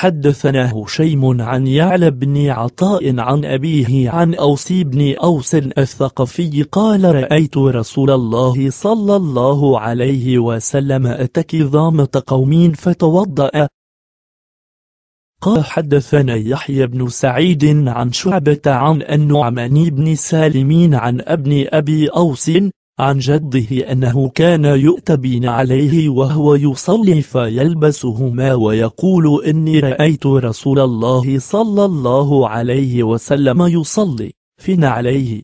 حدثنا هشيم عن يعلى بن عطاء عن أبيه عن أوس بن أوس الثقفي قال رأيت رسول الله صلى الله عليه وسلم أتكي ضامة قوم فتوضأ قال حدثنا يحيى بن سعيد عن شعبة عن النعمان بن سالمين عن ابن أبي أوس عن جده أنه كان يؤتبين عليه وهو يصلي فيلبسهما ويقول إني رأيت رسول الله صلى الله عليه وسلم يصلي فين عليه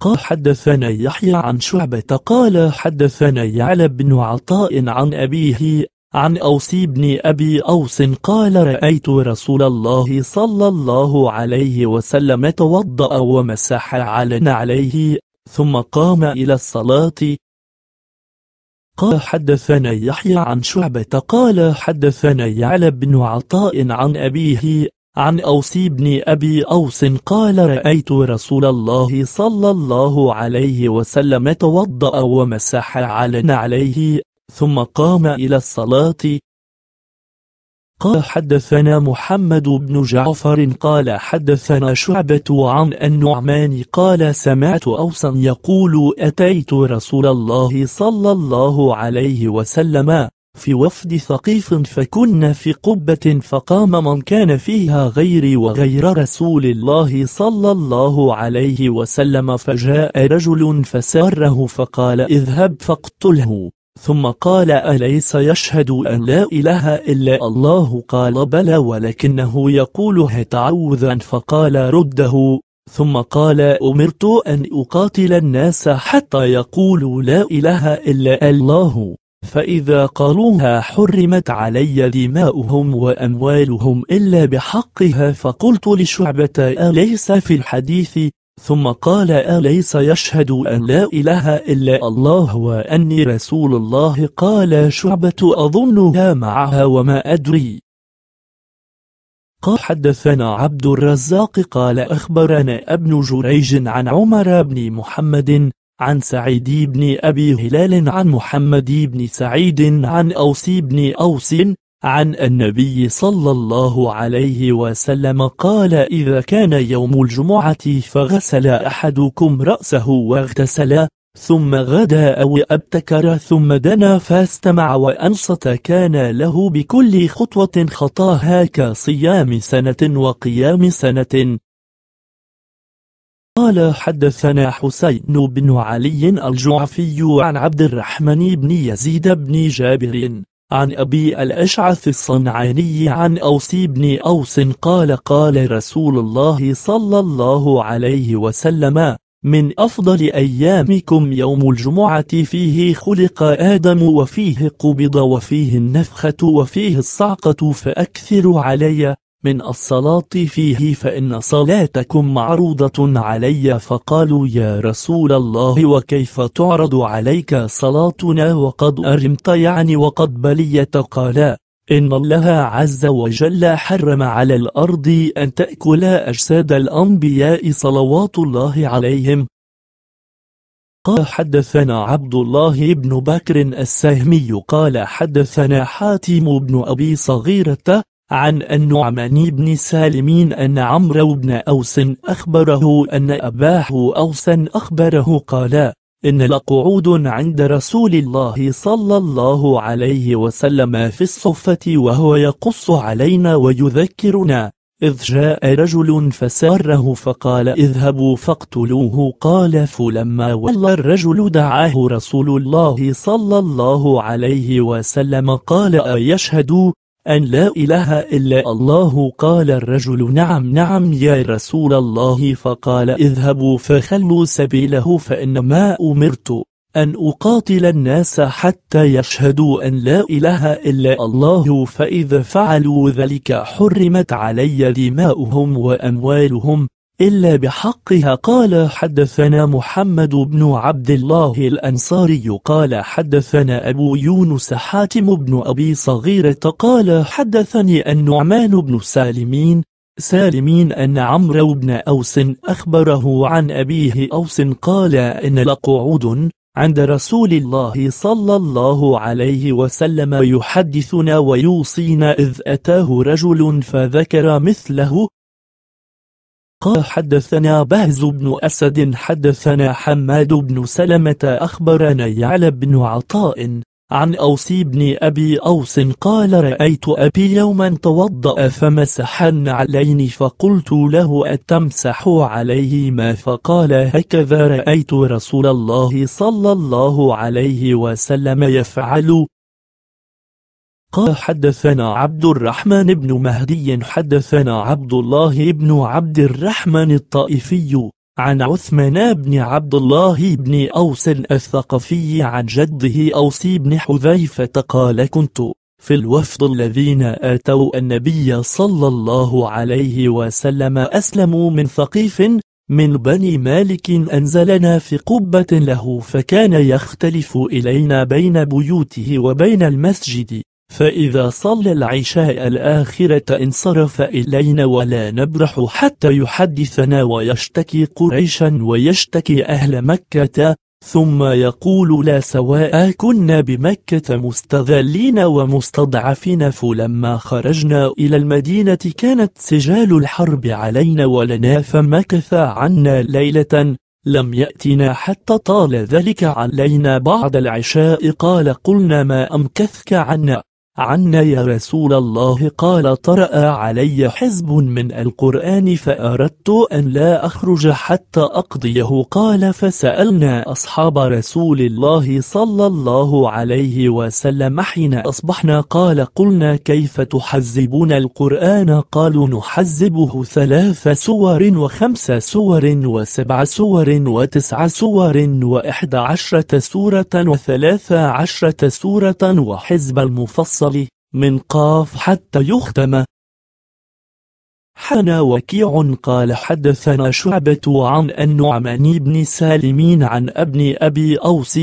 قال حدثنا يحيى عن شعبة قال حدثنا يعلى بن عطاء عن أبيه عن أوس بن أبي أوس قال رأيت رسول الله صلى الله عليه وسلم توضأ ومسح على عليه ثم قام إلى الصلاة قال حدثنا يحيى عن شعبة قال حدثنا يعلى بن عطاء عن أبيه عن أوس بن أبي أوس قال رأيت رسول الله صلى الله عليه وسلم توضأ ومسح على عليه ثم قام إلى الصلاة قال حدثنا محمد بن جعفر قال حدثنا شعبة عن النعمان قال سمعت أوسا يقول أتيت رسول الله صلى الله عليه وسلم في وفد ثقيف فكنا في قبة فقام من كان فيها غيري وغير رسول الله صلى الله عليه وسلم فجاء رجل فساره فقال اذهب فاقتله ثم قال أليس يشهد أن لا إله إلا الله قال بلى ولكنه يقولها تعوذا فقال رده ثم قال أمرت أن أقاتل الناس حتى يقولوا لا إله إلا الله فإذا قالوها حرمت علي دماؤهم وأموالهم إلا بحقها فقلت لشعبة أليس في الحديث ثم قال أليس يشهد أن لا إله إلا الله وأني رسول الله قال شعبة أظنها معها وما أدري قال حدثنا عبد الرزاق قال أخبرنا ابن جريج عن عمر بن محمد عن سعيد بن أبي هلال عن محمد بن سعيد عن أوسي بن أوس عن النبي صلى الله عليه وسلم قال إذا كان يوم الجمعة فغسل أحدكم رأسه واغتسل ثم غدا أو أبتكر ثم دنا فاستمع وأنصت كان له بكل خطوة خطاها كصيام سنة وقيام سنة قال حدثنا حسين بن علي الجعفي عن عبد الرحمن بن يزيد بن جابر عن أبي الأشعث الصنعاني عن أوس بن أوس قال قال رسول الله صلى الله عليه وسلم من أفضل أيامكم يوم الجمعة فيه خلق آدم وفيه قبض وفيه النفخة وفيه الصعقة فأكثر علي من الصلاة فيه فإن صلاتكم معروضة علي فقالوا يا رسول الله وكيف تعرض عليك صلاتنا وقد أرمت يعني وقد بليت قالا إن الله عز وجل حرم على الأرض أن تأكل أجساد الأنبياء صلوات الله عليهم قال حدثنا عبد الله بن بكر السهمي قال حدثنا حاتم بن أبي صغيرة عن النعمان بن سالمين أن عمرو بن أوس أخبره أن أباه أوس أخبره قال إن لقعود عند رسول الله صلى الله عليه وسلم في الصفة وهو يقص علينا ويذكرنا إذ جاء رجل فساره فقال اذهبوا فاقتلوه قال فلما ولى الرجل دعاه رسول الله صلى الله عليه وسلم قال أيشهدوا أن لا إله إلا الله قال الرجل نعم نعم يا رسول الله فقال اذهبوا فخلوا سبيله فإنما أمرت أن أقاتل الناس حتى يشهدوا أن لا إله إلا الله فإذا فعلوا ذلك حرمت علي دماؤهم وأموالهم إلا بحقها قال حدثنا محمد بن عبد الله الأنصاري قال حدثنا أبو يونس حاتم بن أبي صغيرة قال حدثني النعمان بن سالمين سالمين أن عمرو بن أوس أخبره عن أبيه أوس قال إن لقعود عند رسول الله صلى الله عليه وسلم يحدثنا ويوصينا إذ أتاه رجل فذكر مثله قال حدثنا بهز بن أسد حدثنا حماد بن سلمة أخبرنا يعلى بن عطاء عن أوسي بن أبي أوس قال رأيت أبي يوما توضأ فمسح النعلين فقلت له أتمسح عليهما فقال هكذا رأيت رسول الله صلى الله عليه وسلم يفعل قال حدثنا عبد الرحمن بن مهدي حدثنا عبد الله بن عبد الرحمن الطائفي عن عثمان بن عبد الله بن أوس الثقفي عن جده أوس بن حذيفة قال كنت في الوفد الذين آتوا النبي صلى الله عليه وسلم أسلموا من ثقيف من بني مالك أنزلنا في قبة له فكان يختلف إلينا بين بيوته وبين المسجد فإذا صلى العشاء الآخرة انصرف إلينا ولا نبرح حتى يحدثنا ويشتكي قريشا ويشتكي أهل مكة ثم يقول لا سواء كنا بمكة مستذلين ومستضعفين فلما خرجنا إلى المدينة كانت سجال الحرب علينا ولنا فمكث عنا ليلة لم يأتنا حتى طال ذلك علينا بعد العشاء قال قلنا ما أمكثك عنا عنا يا رسول الله قال طرأ علي حزب من القرآن فأردت أن لا أخرج حتى أقضيه قال فسألنا أصحاب رسول الله صلى الله عليه وسلم حين أصبحنا قال قلنا كيف تحزبون القرآن قالوا نحزبه ثلاث سور وخمس سور وسبع سور وتسع سور وإحدى عشرة سورة وثلاث عشرة سورة وحزب المفصل المفصل من قاف حتى يختم حنا وكيع قال حدثنا شعبة عن النعمان بن سالمين عن ابن أبي أوس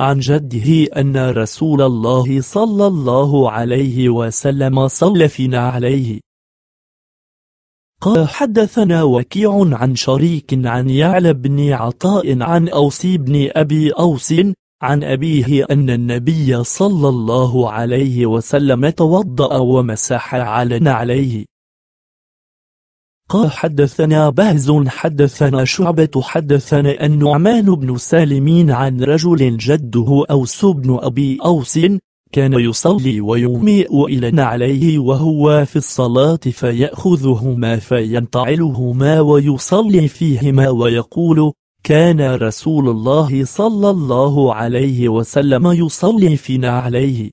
عن جده أن رسول الله صلى الله عليه وسلم صلى فينا عليه قال حدثنا وكيع عن شريك عن يعلى بن عطاء عن أوس بن أبي أوس عن أبيه أن النبي صلى الله عليه وسلم توضأ ومسح على نعليه قال حدثنا بهز حدثنا شعبة حدثنا النعمان بن سالمين عن رجل جده أوس بن أبي أوس كان يصلي ويومئ إلى عليه وهو في الصلاة فيأخذهما فينتعلهما ويصلي فيهما ويقول كان رسول الله صلى الله عليه وسلم يصلي فينا عليه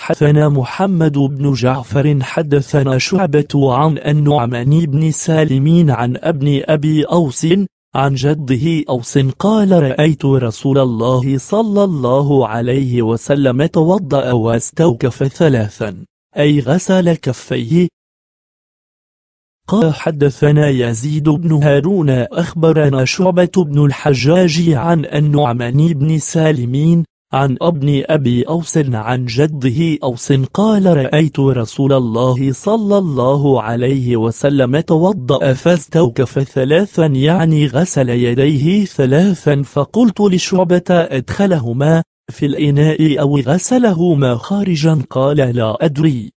حدثنا محمد بن جعفر حدثنا شعبة عن النعمان بن سالمين عن ابن أبي أوس عن جده أوس قال رأيت رسول الله صلى الله عليه وسلم توضأ واستوكف ثلاثا أي غسل كفيه قال حدثنا يزيد بن هارون أخبرنا شعبة بن الحجاج عن النعمان بن سالمين عن ابن أبي أوس عن جده أوس قال رأيت رسول الله صلى الله عليه وسلم توضأ فاستوكف ثلاثا يعني غسل يديه ثلاثا فقلت لشعبة أدخلهما في الإناء أو غسلهما خارجا قال لا أدري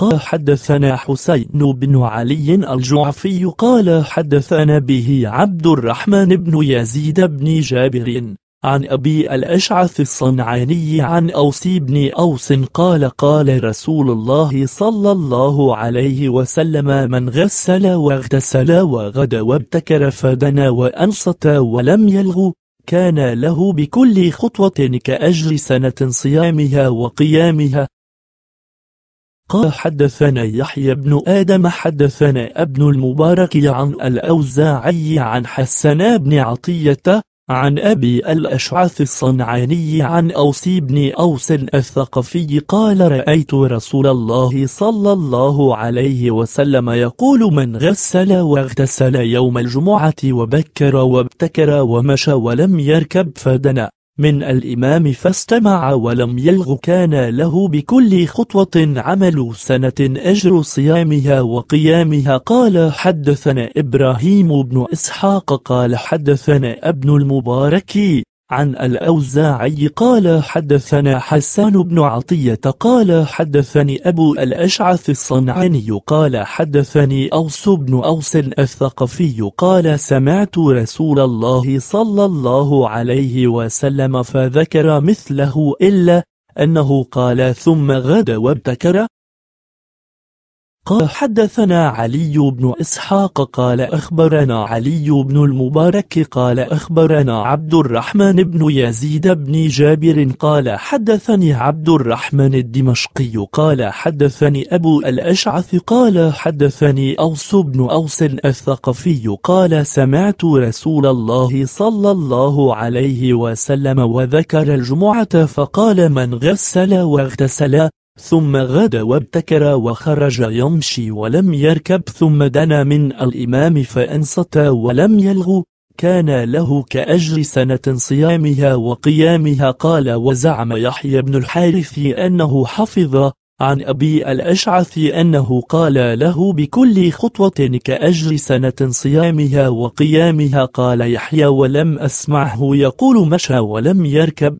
قال حدثنا حسين بن علي الجعفي قال حدثنا به عبد الرحمن بن يزيد بن جابر عن أبي الأشعث الصنعاني عن أوس بن أوس قال قال رسول الله صلى الله عليه وسلم من غسل واغتسل وغدا وابتكر فدنا وأنصت ولم يلغو كان له بكل خطوة كأجر سنة صيامها وقيامها قال حدثنا يحيى بن آدم حدثنا ابن المبارك عن الأوزاعي عن حسن بن عطية عن أبي الأشعث الصنعاني عن أوسي بن أوس الثقفي قال رأيت رسول الله صلى الله عليه وسلم يقول من غسل واغتسل يوم الجمعة وبكر وابتكر ومشى ولم يركب فدنا من الإمام فاستمع ولم يلغ كان له بكل خطوة عمل سنة أجر صيامها وقيامها قال حدثنا إبراهيم بن إسحاق قال حدثنا ابن المبارك عن الأوزاعي قال حدثنا حسان بن عطية قال حدثني أبو الأشعث الصنعاني قال حدثني أوس بن أوس الثقفي قال سمعت رسول الله صلى الله عليه وسلم فذكر مثله إلا أنه قال ثم غدا وابتكر قال حدثنا علي بن إسحاق قال أخبرنا علي بن المبارك قال أخبرنا عبد الرحمن بن يزيد بن جابر قال حدثني عبد الرحمن الدمشقي قال حدثني أبو الأشعث قال حدثني أوس بن أوس الثقفي قال سمعت رسول الله صلى الله عليه وسلم وذكر الجمعة فقال من غسل واغتسل ثم غدا وابتكر وخرج يمشي ولم يركب ثم دنا من الإمام فأنصت ولم يلغو كان له كأجر سنة صيامها وقيامها قال وزعم يحيى بن الحارث أنه حفظ عن أبي الأشعث أنه قال له بكل خطوة كأجر سنة صيامها وقيامها قال يحيى ولم أسمعه يقول مشى ولم يركب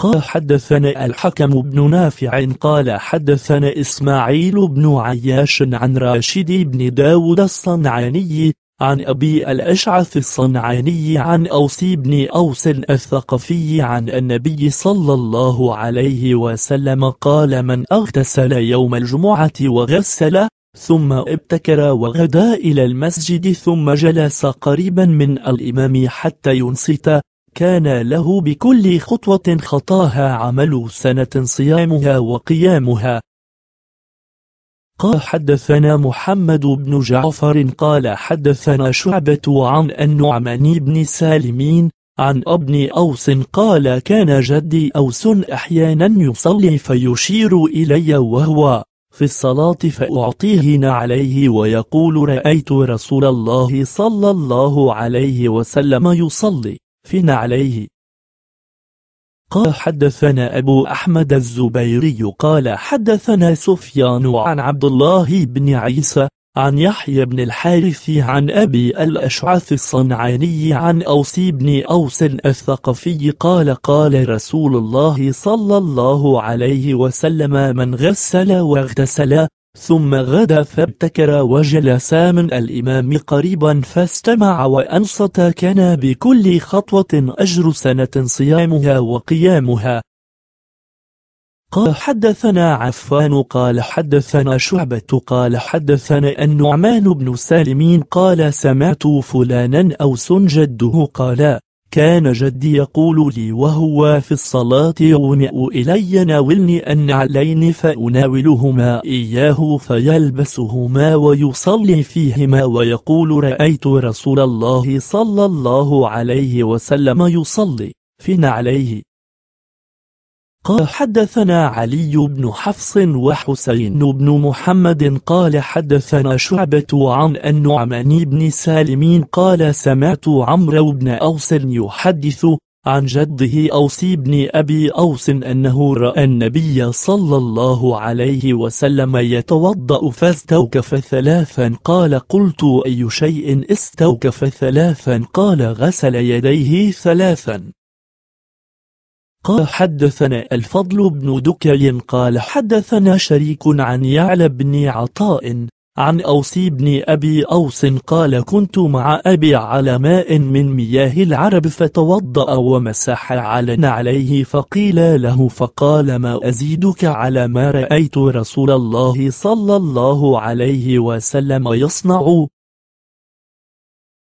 قال حدثنا الحكم بن نافع قال حدثنا إسماعيل بن عياش عن راشد بن داود الصنعاني عن أبي الأشعث الصنعاني عن أوسي بن أوس الثقفي عن النبي صلى الله عليه وسلم قال من اغتسل يوم الجمعة وغسل ثم ابتكر وغدا إلى المسجد ثم جلس قريبا من الإمام حتى ينصت كان له بكل خطوة خطاها عمل سنة صيامها وقيامها قال حدثنا محمد بن جعفر قال حدثنا شعبة عن النعمان بن سالمين عن ابن أوس قال كان جدي أوس أحيانا يصلي فيشير إلي وهو في الصلاة فأعطيه عليه ويقول رأيت رسول الله صلى الله عليه وسلم يصلي فينا عليه قال حدثنا أبو أحمد الزبيري قال حدثنا سفيان عن عبد الله بن عيسى عن يحيى بن الحارث عن أبي الأشعث الصنعاني عن أوسي بن أوس الثقفي قال قال رسول الله صلى الله عليه وسلم من غسل واغتسل ثم غدا فابتكر وجلسا من الإمام قريبا فاستمع وأنصت كان بكل خطوة أجر سنة صيامها وقيامها قال حدثنا عفان قال حدثنا شعبة قال حدثنا النعمان بن سالمين قال سمعت فلانا أو سنجده قال كان جدي يقول لي وهو في الصلاة يومئ إلي ناولني النعلين فأناولهما إياه فيلبسهما ويصلي فيهما ويقول رأيت رسول الله صلى الله عليه وسلم يصلي في نعليه قال حدثنا علي بن حفص وحسين بن محمد قال حدثنا شعبة عن النعمان بن سالمين قال سمعت عمرو بن أوس يحدث عن جده أوس بن أبي أوس أنه رأى النبي صلى الله عليه وسلم يتوضأ فاستوكف ثلاثا قال قلت أي شيء استوكف ثلاثا قال غسل يديه ثلاثا قال حدثنا الفضل بن دكي قال حدثنا شريك عن يعلى بن عطاء عن أوسي بن أبي أوس قال كنت مع أبي على ماء من مياه العرب فتوضأ ومسح على نعليه فقيل له فقال ما أزيدك على ما رأيت رسول الله صلى الله عليه وسلم يصنع